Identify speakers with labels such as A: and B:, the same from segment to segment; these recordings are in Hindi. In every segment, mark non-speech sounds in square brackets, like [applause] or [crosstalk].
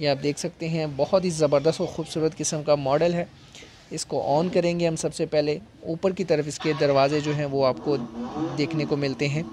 A: ये आप देख सकते हैं बहुत ही ज़बरदस्त और ख़ूबसूरत किस्म का मॉडल है इसको ऑन करेंगे हम सबसे पहले ऊपर की तरफ इसके दरवाजे जो हैं वो आपको देखने को मिलते हैं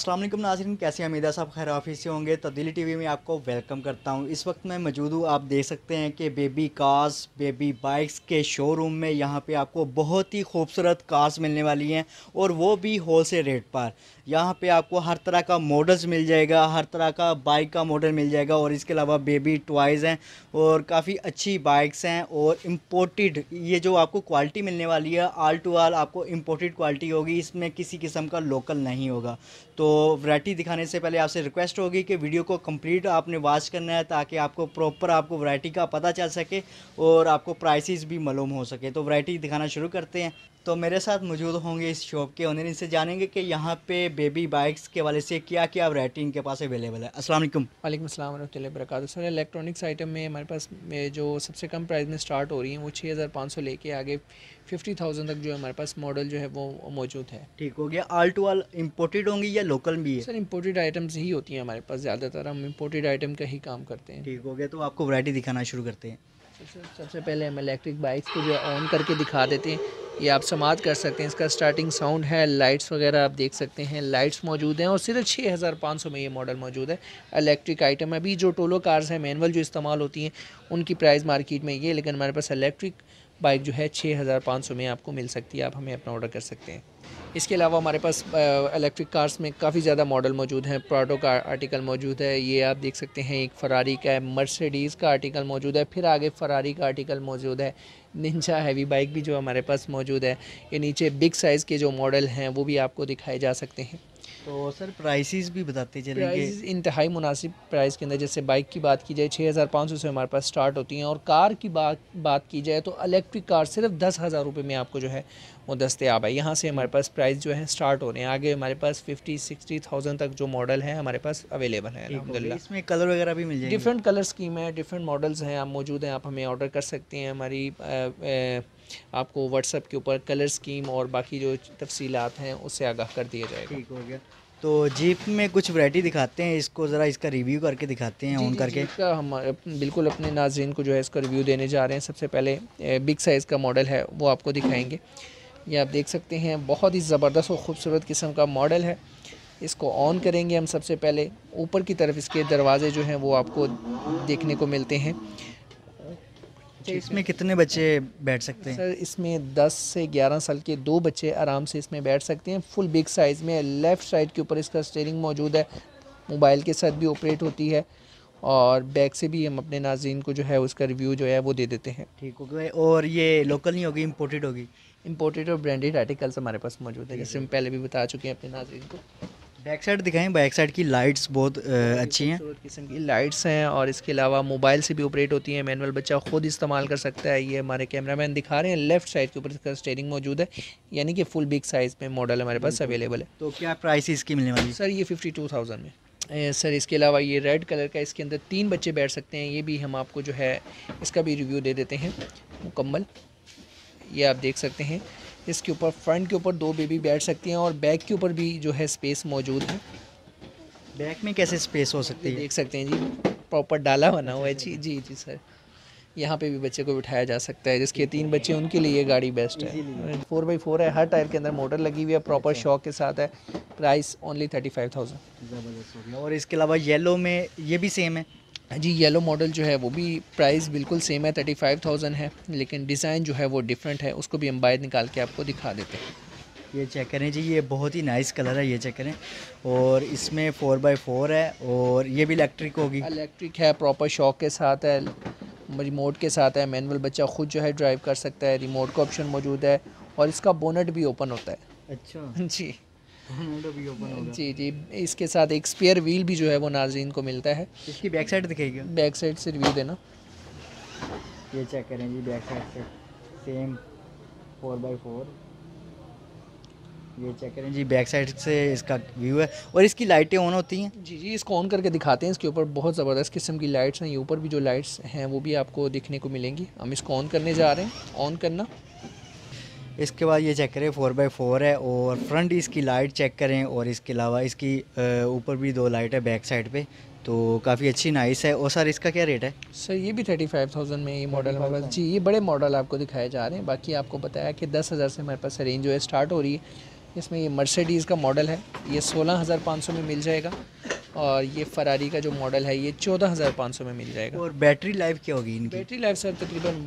B: असलम नाजरन कैसे हमीदा साहब खैर ऑफिस से होंगे तब्दीली टीवी में आपको वेलकम करता हूं इस वक्त मैं मौजूद हूं आप देख सकते हैं कि बेबी कार्स बेबी बाइक्स के शोरूम में यहां पे आपको बहुत ही खूबसूरत कार्स मिलने वाली हैं और वो भी होल सेल रेट पर यहां पे आपको हर तरह का मॉडल्स मिल जाएगा हर तरह का बाइक का मॉडल मिल जाएगा और इसके अलावा बेबी टॉयज़ हैं और काफ़ी अच्छी बाइक्स हैं और इम्पोर्टिड ये जो आपको क्वालिटी मिलने वाली है आल टू आल आपको इम्पोर्टेड क्वालिटी होगी इसमें किसी किस्म का लोकल नहीं होगा तो वैरायटी दिखाने से पहले आपसे रिक्वेस्ट होगी कि वीडियो को कंप्लीट आपने वॉच करना है ताकि आपको प्रॉपर आपको वैरायटी का पता चल सके और आपको प्राइसेस भी मालूम हो सके तो वैरायटी दिखाना शुरू करते हैं तो मेरे साथ मौजूद होंगे इस शॉप के ओनर इनसे जानेंगे कि यहाँ पे बेबी बाइक्स के वाले से क्या क्या वरायटी इनके पास अवेलेबल है असल वाईक वालेकुम वरक सर इलेक्ट्रॉनिक्स आइटम में हमारे पास
A: जो सबसे कम प्राइस में स्टार्ट हो रही है वो छः हज़ार पाँच सौ लेके आगे फिफ्टी थाउजेंड तक जो है हमारे पास मॉडल जो है वो मौजूद है
B: ठीक हो गया आल टू आल इम्पोर्टेड होंगी या लोकल भी है सर इम्पोर्टेड
A: आइटम्स ही होती हैं हमारे पास ज़्यादातर हम इम्पोर्टेड आइटम का ही काम करते हैं
B: ठीक हो गया तो आपको वरायटी दिखाना शुरू करते हैं
A: सबसे पहले हम इलेक्ट्रिक बाइक्स को जो ऑन करके दिखा देते हैं ये आप समात कर सकते हैं इसका स्टार्टिंग साउंड है लाइट्स वगैरह आप देख सकते हैं लाइट्स मौजूद हैं और सिर्फ छः हज़ार पाँच सौ में ये मॉडल मौजूद है इलेक्ट्रिक आइटम अभी जो टोलो कार्स हैं मैनुअल जो इस्तेमाल होती हैं उनकी प्राइस मार्केट में ये लेकिन हमारे पास इलेक्ट्रिक बाइक जो है छः हज़ार पाँच सौ में आपको मिल सकती है आप हमें अपना ऑर्डर कर सकते हैं इसके अलावा हमारे पास इलेक्ट्रिक कार्स में काफ़ी ज़्यादा मॉडल मौजूद हैं प्राटो का आर्टिकल मौजूद है ये आप देख सकते हैं एक फ़रारी का है मर्सिडीज़ का आर्टिकल मौजूद है फिर आगे फ़रारी का आर्टिकल मौजूद है निंजा हैवी बाइक भी जो हमारे पास मौजूद है ये नीचे बिग साइज़ के जो मॉडल हैं वो भी आपको दिखाए जा सकते हैं
B: तो सर प्राइसेस भी बताते चलेंगे प्राइसेस
A: इंतहाई मुनासिब प्राइस के अंदर जैसे बाइक की बात की जाए छः हज़ार पाँच सौ से हमारे पास स्टार्ट होती हैं और कार की बात बात की जाए तो इलेक्ट्रिक कार सिर्फ दस हज़ार रुपये में आपको जो है वो दस्तियाब है यहाँ से हमारे पास प्राइस जो है स्टार्ट हो रहे हैं आगे हमारे पास फिफ्टी सिक्सटी थाउजेंड तक जो मॉडल है हमारे पास अवेलेबल है अलहमदिल्ला इसमें कलर वगैरह भी मिल जाए डिफरेंट कलर स्कीम है डिफरेंट मॉडल्स हैं आप मौजूद हैं आप हमें ऑर्डर कर सकते हैं हमारी आपको व्हाट्सअप के ऊपर कलर स्कीम और बाकी जो तफसीत हैं उससे आगाह कर दिया जाएगा ठीक हो गया
B: तो जीप में कुछ वैरायटी दिखाते हैं इसको ज़रा इसका रिव्यू करके दिखाते हैं ऑन करके इसका हम बिल्कुल अपने नाजरन
A: को जो है इसका रिव्यू देने जा रहे हैं सबसे पहले बिग साइज़ का मॉडल है वो आपको दिखाएंगे ये आप देख सकते हैं बहुत ही ज़बरदस्त और ख़ूबसूरत किस्म का मॉडल है इसको ऑन करेंगे हम सबसे पहले ऊपर की तरफ इसके दरवाजे जो हैं वो आपको देखने को मिलते हैं
B: इसमें कितने बच्चे बैठ सकते हैं सर
A: इसमें 10 से 11 साल के दो बच्चे आराम से इसमें बैठ सकते हैं फुल बिग साइज़ में लेफ़्ट साइड के ऊपर इसका स्टेयरिंग मौजूद है मोबाइल के साथ भी ऑपरेट होती है और बैग से भी हम अपने नाजीन को जो है उसका रिव्यू जो है वो दे देते हैं
B: ठीक हो गया और ये लोकल नहीं होगी इम्पोर्टेड होगी इम्पोर्टेड और
A: ब्रांडेड आर्टिकल्स हमारे पास मौजूद है जैसे हम पहले भी बता चुके हैं अपने नाजीन को बैक साइड दिखाएं बैक साइड
B: की लाइट्स बहुत अच्छी हैं किस्म की
A: लाइट्स हैं और इसके अलावा मोबाइल से भी ऑपरेट होती हैं मैनुअल बच्चा खुद इस्तेमाल कर सकता है ये हमारे कैमरामैन दिखा रहे हैं लेफ्ट साइड के ऊपर इसका स्टेरिंग मौजूद है यानी कि फुल बिग साइज़ में मॉडल हमारे पास अवेलेबल है
B: तो क्या प्राइस इसकी मिलने वाली सर ये फिफ्टी टू
A: थाउजेंड में सर इसके अलावा ये रेड कलर का इसके अंदर तीन बच्चे बैठ सकते हैं ये भी हम आपको जो है इसका भी रिव्यू दे देते हैं मुकम्मल ये आप देख सकते हैं इसके ऊपर फ्रंट के ऊपर दो बेबी बैठ सकती हैं और बैक के ऊपर भी जो है स्पेस मौजूद है बैक में कैसे स्पेस हो सकती है देख सकते हैं जी प्रॉपर डाला बना हुआ है जी जी जी सर यहाँ पे भी बच्चे को बिठाया जा सकता है जिसके तीन बच्चे उनके लिए गाड़ी बेस्ट है फोर बाई फोर है हर टायर के अंदर मोटर लगी हुई है प्रॉपर अच्छा। शॉक के साथ है price only thirty five thousand और इसके अलावा येलो में ये भी सेम है जी येलो मॉडल जो है वो भी प्राइस बिल्कुल सेम है थर्टी फाइव थाउजेंड है लेकिन डिज़ाइन जो है वो डिफरेंट है उसको भी हम बाहर निकाल के आपको दिखा
B: देते हैं ये चेक करें जी ये बहुत ही नाइस कलर है ये चेक करें और इसमें फ़ोर बाई फोर है और ये भी इलेक्ट्रिक होगी इलेक्ट्रिक है प्रॉपर शॉक के साथ है
A: रिमोट के साथ है मैनुअल बच्चा खुद जो है ड्राइव कर सकता है रिमोट का ऑप्शन मौजूद है और इसका बोनट भी ओपन होता है अच्छा [laughs] जी
B: जी
A: जी इसके साथ एक स्पेयर व्हील भी जो है वो नाजरीन को मिलता है इसकी बैक साइड दिखेगी बैक साइड से रिव्यू देना
B: ये चेक करें जी बैक साइड से सेम फोर बाई फोर ये चेक करें जी बैक साइड से इसका व्यू है और इसकी लाइटें ऑन
A: होती हैं जी जी इसको ऑन करके दिखाते हैं इसके ऊपर बहुत ज़बरदस्त किस्म की लाइट्स हैं ये ऊपर भी जो लाइट्स हैं वो भी आपको देखने को मिलेंगी हम इसको ऑन करने जा रहे हैं ऑन करना
B: इसके बाद ये चेक करें फोर बाई फोर है और फ्रंट इसकी लाइट चेक करें और इसके अलावा इसकी ऊपर भी दो लाइट है बैक साइड पे तो काफ़ी अच्छी नाइस है और सर इसका क्या रेट है सर ये भी थर्टी फाइव
A: थाउजेंड में ये मॉडल है जी ये बड़े मॉडल आपको दिखाए जा रहे हैं बाकी आपको बताया कि दस हज़ार से हमारे पास रेंज जो है स्टार्ट हो रही है इसमें ये मर्सिडीज़ का मॉडल है ये सोलह हज़ार पाँच सौ में मिल जाएगा और ये फरारी का जो मॉडल है ये चौदह हज़ार पाँच सौ में मिल जाएगा
B: और बैटरी लाइफ क्या होगी इनकी
A: बैटरी लाइफ सर तकरीबन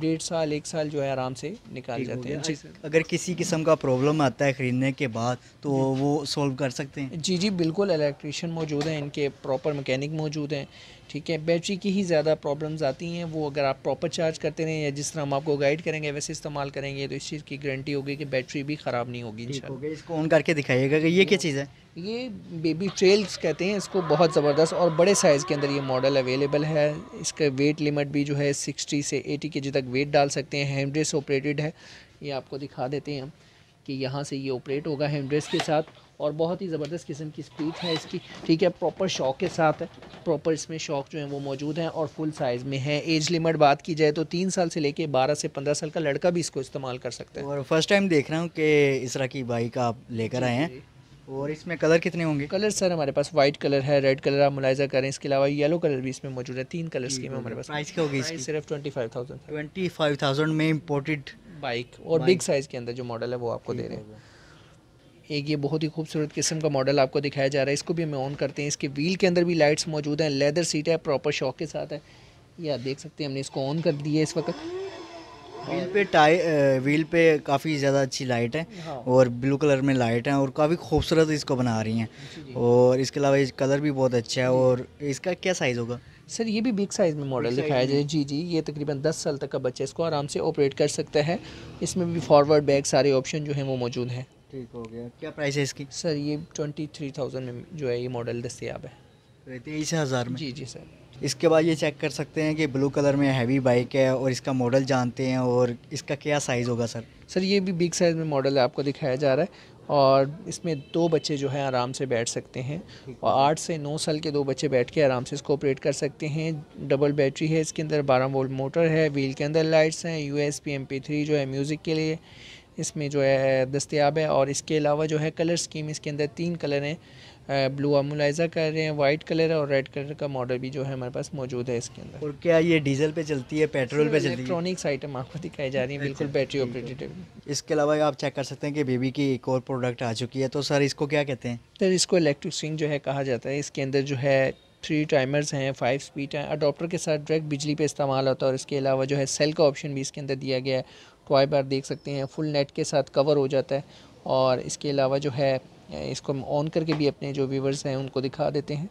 A: डेढ़ साल एक साल जो है आराम से निकाल जाते हैं जी अच्छा,
B: अगर किसी किस्म का प्रॉब्लम आता है ख़रीदने के बाद तो वो सॉल्व कर सकते हैं जी जी बिल्कुल
A: इलेक्ट्रिशियन मौजूद हैं इनके प्रॉपर मकैनिक मौजूद हैं ठीक है बैटरी की ही ज़्यादा प्रॉब्लम्स आती हैं वो अगर आप प्रॉपर चार्ज करते रहें या जिस तरह हम आपको गाइड करेंगे वैसे इस्तेमाल करेंगे तो इस चीज़ की गारंटी होगी कि बैटरी भी ख़राब नहीं होगी हो
B: इसको ऑन करके दिखाइएगा कि ये क्या चीज़ है ये बेबी
A: ट्रेल्स कहते हैं इसको बहुत ज़बरदस्त और बड़े साइज़ के अंदर ये मॉडल अवेलेबल है इसका वेट लिमिट भी जो है सिक्सटी से एटी के जी तक वेट डाल सकते हैं हैंड्रेस ऑपरेटेड है ये आपको दिखा देते हैं हम कि यहाँ से ये ऑपरेट होगा हैंड्रेस के साथ और बहुत ही ज़बरदस्त किस्म की स्पीड है इसकी ठीक है प्रॉपर शॉक के साथ है प्रॉपर इसमें शॉक जो है वो मौजूद हैं और फुल साइज़ में है एज लिमिट बात की जाए तो तीन साल से लेके बारह से पंद्रह साल का लड़का भी इसको इस्तेमाल कर सकता
B: है और फर्स्ट टाइम देख रहा हूँ कि इस तरह की बाइक आप लेकर आए हैं
A: और इसमें कलर कितने होंगे कलर सर हमारे पास वाइट कलर है रेड कलर आप मुलायजा करें इसके अलावा येलो कलर भी इसमें मौजूद है तीन कलर की हमारे पास प्राइस क्या होगी इसकी
B: सिर्फ twenty five thousand twenty five thousand में इम्पोर्टेड बाइक और बिग साइज़ के अंदर जो मॉडल है वो आपको दे रहे हैं
A: एक ये बहुत ही खूबसूरत किस्म का मॉडल आपको दिखाया जा रहा है इसको भी हमें ऑन करते हैं इसके व्हील के अंदर भी लाइट्स मौजूद हैं लेदर सीट है प्रॉपर शॉक के साथ है ये आप देख सकते हैं हमने इसको ऑन कर दिया है इस वक्त
B: व्हील पे टाई व्हील पे काफ़ी ज़्यादा अच्छी लाइट है हाँ। और ब्लू कलर में लाइट है और काफ़ी खूबसूरत इसको बना रही हैं और इसके अलावा इस कलर भी बहुत अच्छा है और इसका क्या साइज़ होगा सर ये भी बिग साइज़ में मॉडल दिखाया जाए
A: जी जी ये तकरीबन 10 साल तक का बच्चा इसको आराम से ऑपरेट कर सकता है इसमें भी फॉरवर्ड बैग सारे ऑप्शन जो हैं वो मौजूद हैं
B: ठीक हो गया क्या
A: प्राइस है इसकी सर ये ट्वेंटी थ्री थाउजेंड में जो है
B: ये मॉडल दस्तियाब
A: है
B: तेईस तो हज़ार में जी जी सर इसके बाद ये चेक कर सकते हैं कि ब्लू कलर में हैवी बाइक है और इसका मॉडल जानते हैं और इसका क्या साइज़ होगा सर सर ये भी बिग
A: साइज़ में मॉडल है आपको दिखाया जा रहा है और इसमें दो बच्चे जो है आराम से बैठ सकते हैं और आठ से नौ साल के दो बच्चे बैठ के आराम से इसको ऑपरेट कर सकते हैं डबल बैटरी है इसके अंदर बारह वोल्ट मोटर है व्हील के अंदर लाइट्स हैं U S B M P three जो है म्यूज़िक के लिए इसमें जो है दस्तियाब है और इसके अलावा जो है कलर स्कीम इसके अंदर तीन कलर हैं ब्लू आप कर रहे हैं वाइट कलर है और रेड कलर का मॉडल भी जो है हमारे पास मौजूद है इसके अंदर और क्या ये डीजल
B: पे चलती है पेट्रोल पे चलती है इलेक्ट्रॉनिक्स
A: आइटम आपको दिखाई जा रही है बिल्कुल बैटरी अच्छा, ऑपरेटेड
B: इसके अलावा आप चेक कर सकते हैं कि बेबी की एक और प्रोडक्ट आ चुकी है तो सर इसको क्या कहते हैं
A: सर इसको इलेक्ट्रिक स्विंग जो है कहा जाता है इसके अंदर जो है थ्री टाइमर्स हैं फाइव स्पीड हैं अडोप्टर के साथ डायरेक्ट बिजली पे इस्तेमाल होता है और इसके अलावा जो है सेल का ऑप्शन भी इसके अंदर दिया गया है टॉय तो बार देख सकते हैं फुल नेट के साथ कवर हो जाता है और इसके अलावा जो है इसको हम ऑन करके भी अपने जो व्यूवर्स हैं उनको दिखा देते हैं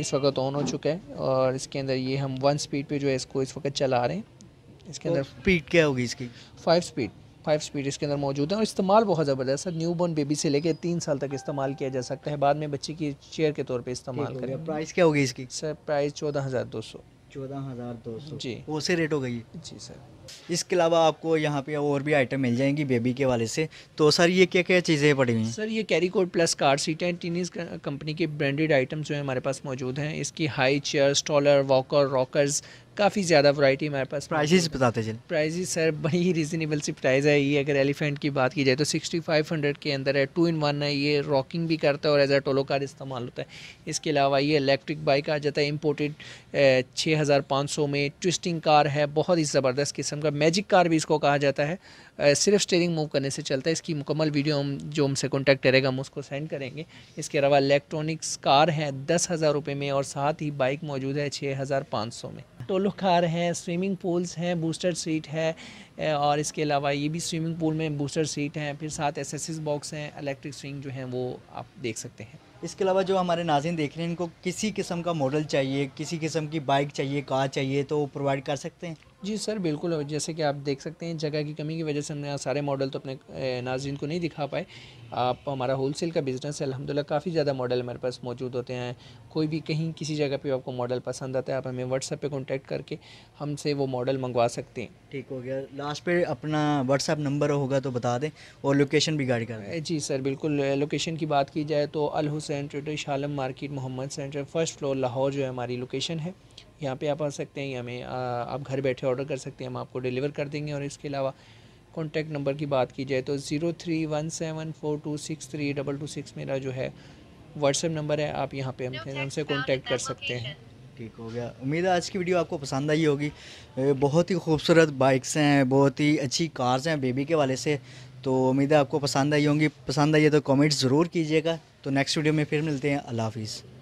A: इस वक्त ऑन हो चुका है और इसके अंदर ये हम वन स्पीड पर जो है इसको इस वक्त चला रहे हैं इसके तो अंदर स्पीड क्या होगी इसकी फाइव स्पीड फाइव स्पीड इसके अंदर मौजूद है और इस्तेमाल बहुत ज़बरदस्त है न्यू बॉर्न बेबी से लेकर तीन साल तक इस्तेमाल किया जा सकता है बाद में बच्चे की चेयर के तौर पर इस्तेमाल करें प्राइस क्या होगी इसकी सर प्राइस चौदह हज़ार दो सौ
B: चौदह हज़ार दो सौ जी वो से रेट हो गई जी सर इसके अलावा आपको यहाँ पे और भी आइटम मिल जाएंगी बेबी के वाले से तो सर ये क्या क्या चीज़ें पड़ी हुई हैं
A: सर ये carry cot
B: plus car seat हैं टीनिस
A: कंपनी के ब्रांडेड आइटम्स जो है हमारे पास मौजूद हैं इसकी high chair stroller walker rockers काफ़ी ज़्यादा वैरायटी हमारे पास प्राइजेस बताते चल प्राइजेस सर बड़ी ही रीजनेबल सी प्राइस है ये अगर एलिफेंट की बात की जाए तो 6500 के अंदर है टू इन वन है ये रॉकिंग भी करता है और एज अ टोलो कार इस्तेमाल होता है इसके अलावा ये इलेक्ट्रिक बाइक आ जाता है इम्पोर्टेड छः में ट्विस्टिंग कार है बहुत ही ज़बरदस्त किस्म किस्म का मैजिक कार भी इसको कहा जाता है सिर्फ स्टेयरिंग मूव करने से चलता है इसकी मुकम्मल वीडियो हम जो हमसे कॉन्टैक्ट करेगा हम उसको सेंड करेंगे इसके अलावा इलेक्ट्रॉनिक्स कार हैं दस हज़ार रुपये में और साथ ही बाइक मौजूद है छः हज़ार पाँच सौ में टोलो कार हैं स्विमिंग पूल्स हैं बूस्टर सीट है और इसके अलावा ये भी स्विमिंग पूल में
B: बूस्टर सीट हैं फिर साथ एसेसिस बॉक्स हैं इलेक्ट्रिक स्विंग जो हैं वो आप देख सकते हैं इसके अलावा जो हमारे नाजिन देख रहे हैं इनको किसी किस्म का मॉडल चाहिए किसी किस्म की बाइक चाहिए कार चाहिए तो प्रोवाइड कर सकते हैं जी सर बिल्कुल जैसे कि आप देख सकते हैं जगह की कमी की वजह से हमने सारे मॉडल
A: तो अपने नाजिन को नहीं दिखा पाए आप हमारा होलसेल का बिज़नेस है अलहमदिल्ला काफ़ी ज़्यादा मॉडल हमारे पास मौजूद होते हैं कोई भी कहीं किसी जगह पे आपको मॉडल पसंद आता है आप हमें व्हाट्सएप पे कांटेक्ट करके हमसे वो मॉडल मंगवा सकते हैं
B: ठीक हो गया लास्ट पे अपना व्हाट्सएप नंबर होगा तो बता दें और लोकेशन भी गाड़ी का
A: जी सर बिल्कुल लोकेशन की बात की जाए तो Al Hussain trader Shah Alam market Mohammad centre first floor Lahore जो है हमारी लोकेशन है यहाँ पे आप आ सकते हैं या हमें आप घर बैठे ऑर्डर कर सकते हैं हम आपको डिलीवर कर देंगे और इसके अलावा कॉन्टैक्ट नंबर की बात की जाए तो zero three one seven four two six three double two six मेरा जो है व्हाट्सएप नंबर है आप यहाँ पे हमसे हमसे कॉन्टैक्ट कर सकते हैं
B: ठीक हो गया उम्मीद है आज की वीडियो आपको पसंद आई होगी बहुत ही खूबसूरत बाइक्स हैं बहुत ही अच्छी कार्स हैं बेबी के वाले से तो उम्मीद है आपको पसंद आई होंगी पसंद आई है तो कॉमेंट ज़रूर कीजिएगा तो नेक्स्ट वीडियो में फिर मिलते हैं अल्लाह हाफिज़